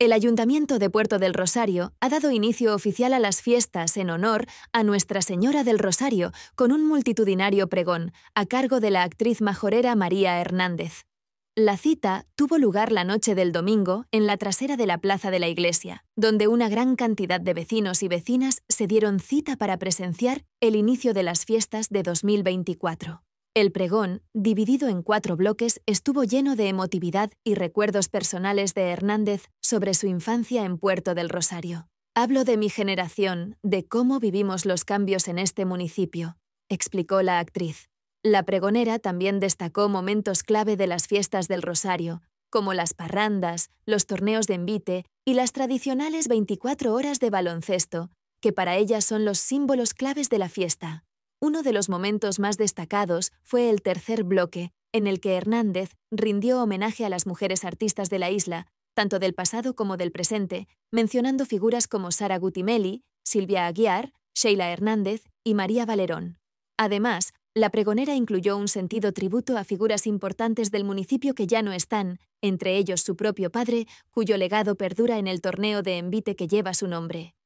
El Ayuntamiento de Puerto del Rosario ha dado inicio oficial a las fiestas en honor a Nuestra Señora del Rosario con un multitudinario pregón a cargo de la actriz majorera María Hernández. La cita tuvo lugar la noche del domingo en la trasera de la plaza de la iglesia, donde una gran cantidad de vecinos y vecinas se dieron cita para presenciar el inicio de las fiestas de 2024. El pregón, dividido en cuatro bloques, estuvo lleno de emotividad y recuerdos personales de Hernández sobre su infancia en Puerto del Rosario. Hablo de mi generación, de cómo vivimos los cambios en este municipio, explicó la actriz. La pregonera también destacó momentos clave de las fiestas del Rosario, como las parrandas, los torneos de envite y las tradicionales 24 horas de baloncesto, que para ella son los símbolos claves de la fiesta. Uno de los momentos más destacados fue el tercer bloque, en el que Hernández rindió homenaje a las mujeres artistas de la isla, tanto del pasado como del presente, mencionando figuras como Sara Gutimelli, Silvia Aguiar, Sheila Hernández y María Valerón. Además, la pregonera incluyó un sentido tributo a figuras importantes del municipio que ya no están, entre ellos su propio padre, cuyo legado perdura en el torneo de envite que lleva su nombre.